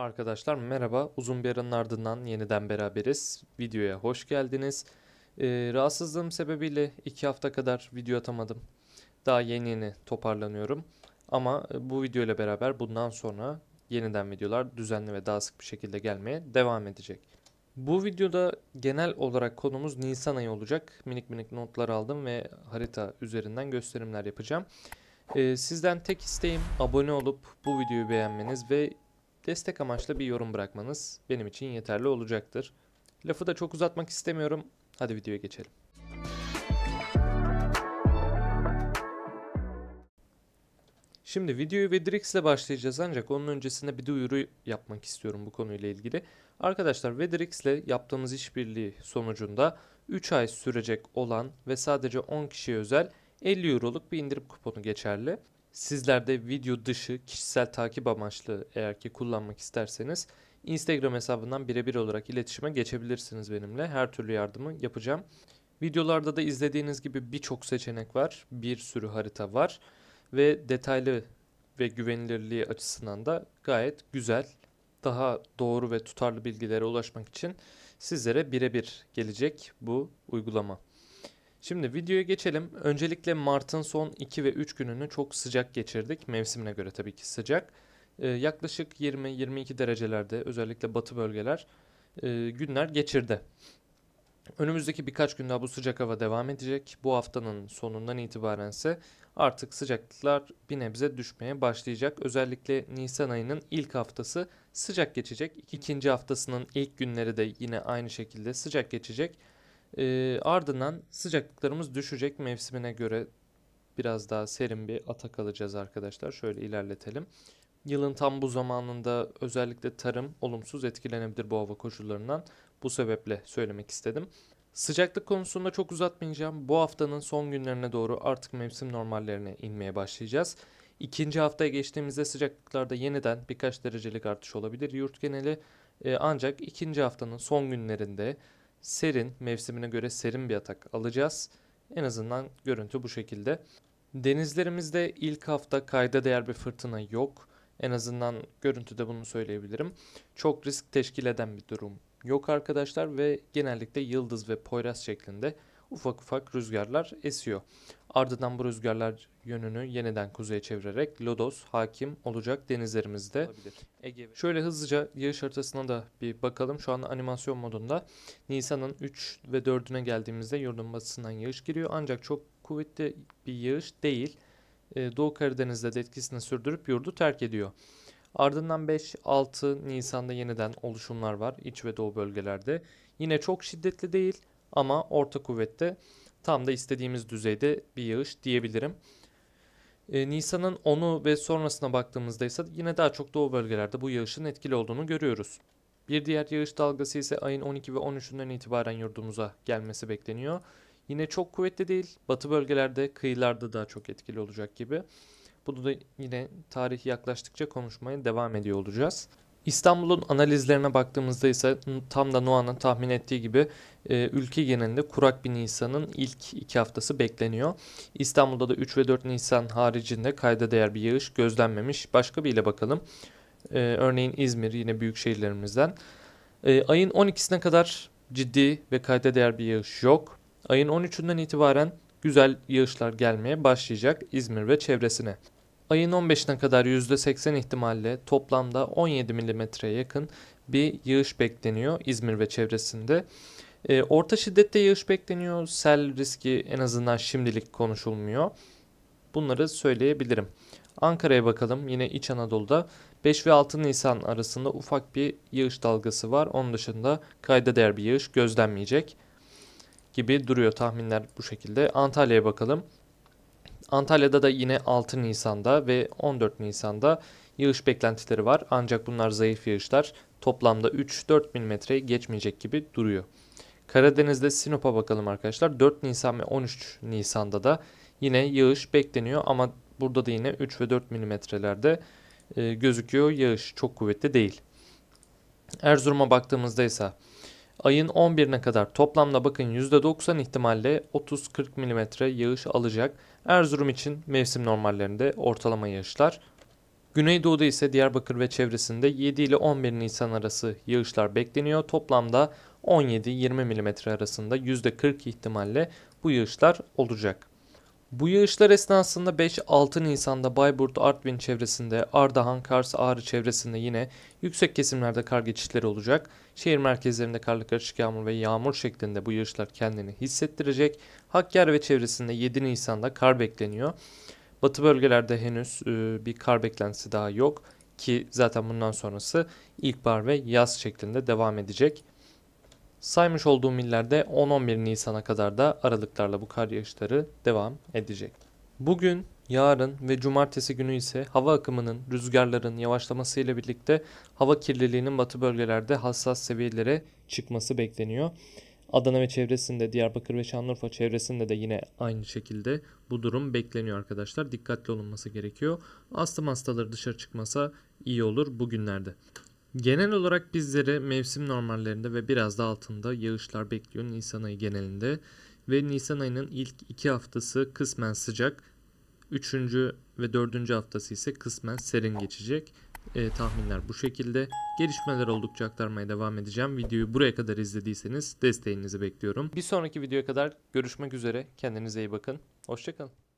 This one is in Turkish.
Arkadaşlar merhaba, uzun bir aranın ardından yeniden beraberiz. Videoya hoş geldiniz. Ee, rahatsızlığım sebebiyle 2 hafta kadar video atamadım. Daha yeni yeni toparlanıyorum. Ama e, bu video ile beraber bundan sonra yeniden videolar düzenli ve daha sık bir şekilde gelmeye devam edecek. Bu videoda genel olarak konumuz Nisan ayı olacak. Minik minik notlar aldım ve harita üzerinden gösterimler yapacağım. Ee, sizden tek isteğim abone olup bu videoyu beğenmeniz ve destek amaçlı bir yorum bırakmanız benim için yeterli olacaktır. Lafı da çok uzatmak istemiyorum. Hadi videoya geçelim. Şimdi videoyu Vedrix ile başlayacağız ancak onun öncesinde bir duyuru yapmak istiyorum bu konuyla ilgili. Arkadaşlar Vedrix ile yaptığımız işbirliği sonucunda 3 ay sürecek olan ve sadece 10 kişiye özel 50 euroluk bir indirim kuponu geçerli. Sizler de video dışı kişisel takip amaçlı eğer ki kullanmak isterseniz Instagram hesabından birebir olarak iletişime geçebilirsiniz benimle. Her türlü yardımı yapacağım. Videolarda da izlediğiniz gibi birçok seçenek var, bir sürü harita var ve detaylı ve güvenilirliği açısından da gayet güzel, daha doğru ve tutarlı bilgilere ulaşmak için sizlere birebir gelecek bu uygulama. Şimdi videoya geçelim. Öncelikle Mart'ın son 2 ve 3 gününü çok sıcak geçirdik. Mevsimine göre tabii ki sıcak. Ee, yaklaşık 20-22 derecelerde özellikle batı bölgeler e, günler geçirdi. Önümüzdeki birkaç gün daha bu sıcak hava devam edecek. Bu haftanın sonundan itibaren ise artık sıcaklıklar bir nebze düşmeye başlayacak. Özellikle Nisan ayının ilk haftası sıcak geçecek. İkinci haftasının ilk günleri de yine aynı şekilde sıcak geçecek. E, ardından sıcaklıklarımız düşecek mevsimine göre biraz daha serin bir atak alacağız arkadaşlar. Şöyle ilerletelim. Yılın tam bu zamanında özellikle tarım olumsuz etkilenebilir bu hava koşullarından. Bu sebeple söylemek istedim. Sıcaklık konusunda çok uzatmayacağım. Bu haftanın son günlerine doğru artık mevsim normallerine inmeye başlayacağız. İkinci haftaya geçtiğimizde sıcaklıklarda yeniden birkaç derecelik artış olabilir yurt geneli. Ee, ancak ikinci haftanın son günlerinde serin, mevsimine göre serin bir atak alacağız. En azından görüntü bu şekilde. Denizlerimizde ilk hafta kayda değer bir fırtına yok. En azından görüntüde bunu söyleyebilirim. Çok risk teşkil eden bir durum yok arkadaşlar ve genellikle yıldız ve poyraz şeklinde ufak ufak rüzgarlar esiyor. Ardından bu rüzgarlar yönünü yeniden kuzeye çevirerek lodos hakim olacak denizlerimizde. Ege Şöyle hızlıca yağış haritasına da bir bakalım. Şu an animasyon modunda. Nisan'ın 3 ve 4'üne geldiğimizde yurdun batısından yağış giriyor. Ancak çok kuvvetli bir yağış değil. Ee, Doğu Karadeniz'de de etkisini sürdürüp yurdu terk ediyor. Ardından 5-6 Nisan'da yeniden oluşumlar var iç ve doğu bölgelerde. Yine çok şiddetli değil ama orta kuvvette tam da istediğimiz düzeyde bir yağış diyebilirim. E, Nisan'ın 10'u ve sonrasına baktığımızda ise yine daha çok doğu bölgelerde bu yağışın etkili olduğunu görüyoruz. Bir diğer yağış dalgası ise ayın 12 ve 13'ünden itibaren yurdumuza gelmesi bekleniyor. Yine çok kuvvetli değil, batı bölgelerde, kıyılarda daha çok etkili olacak gibi. Bunu da yine tarih yaklaştıkça konuşmaya devam ediyor olacağız. İstanbul'un analizlerine baktığımızda ise tam da Noah'nın tahmin ettiği gibi e, ülke genelinde kurak bir Nisan'ın ilk iki haftası bekleniyor. İstanbul'da da 3 ve 4 Nisan haricinde kayda değer bir yağış gözlenmemiş. Başka bir ile bakalım. E, örneğin İzmir yine büyük şehirlerimizden. E, ayın 12'sine kadar ciddi ve kayda değer bir yağış yok. Ayın 13'ünden itibaren güzel yağışlar gelmeye başlayacak İzmir ve çevresine. Ayın 15'ine kadar %80 ihtimalle toplamda 17 mm'ye yakın bir yağış bekleniyor İzmir ve çevresinde. E, orta şiddette yağış bekleniyor. Sel riski en azından şimdilik konuşulmuyor. Bunları söyleyebilirim. Ankara'ya bakalım. Yine İç Anadolu'da 5 ve 6 Nisan arasında ufak bir yağış dalgası var. Onun dışında kayda değer bir yağış gözlenmeyecek gibi duruyor tahminler bu şekilde. Antalya'ya bakalım. Antalya'da da yine 6 Nisan'da ve 14 Nisan'da yağış beklentileri var. Ancak bunlar zayıf yağışlar. Toplamda 3-4 mm geçmeyecek gibi duruyor. Karadeniz'de Sinop'a bakalım arkadaşlar. 4 Nisan ve 13 Nisan'da da yine yağış bekleniyor ama burada da yine 3 ve 4 milimetrelerde e, gözüküyor. Yağış çok kuvvetli değil. Erzurum'a baktığımızda ise Ayın 11'ine kadar toplamda bakın %90 ihtimalle 30-40 mm yağış alacak. Erzurum için mevsim normallerinde ortalama yağışlar. Güneydoğu'da ise Diyarbakır ve çevresinde 7 ile 11 Nisan arası yağışlar bekleniyor. Toplamda 17-20 mm arasında %40 ihtimalle bu yağışlar olacak. Bu yağışlar esnasında 5-6 Nisan'da Bayburt, Artvin çevresinde, Ardahan, Kars, Ağrı çevresinde yine yüksek kesimlerde kar geçişleri olacak. Şehir merkezlerinde karlı karışık yağmur ve yağmur şeklinde bu yağışlar kendini hissettirecek. Hakkari ve çevresinde 7 Nisan'da kar bekleniyor. Batı bölgelerde henüz e, bir kar beklentisi daha yok ki zaten bundan sonrası ilkbahar ve yaz şeklinde devam edecek. Saymış olduğum illerde 10-11 Nisan'a kadar da aralıklarla bu kar yağışları devam edecek. Bugün, yarın ve cumartesi günü ise hava akımının, rüzgarların yavaşlamasıyla birlikte hava kirliliğinin batı bölgelerde hassas seviyelere çıkması bekleniyor. Adana ve çevresinde, Diyarbakır ve Şanlıurfa çevresinde de yine aynı şekilde bu durum bekleniyor arkadaşlar. Dikkatli olunması gerekiyor. Astım hastaları dışarı çıkmasa iyi olur bugünlerde. Genel olarak bizleri mevsim normallerinde ve biraz da altında yağışlar bekliyor Nisan ayı genelinde ve Nisan ayının ilk iki haftası kısmen sıcak, üçüncü ve dördüncü haftası ise kısmen serin geçecek. E, tahminler bu şekilde. Gelişmeler oldukça aktarmaya devam edeceğim. Videoyu buraya kadar izlediyseniz desteğinizi bekliyorum. Bir sonraki videoya kadar görüşmek üzere. Kendinize iyi bakın. Hoşçakalın.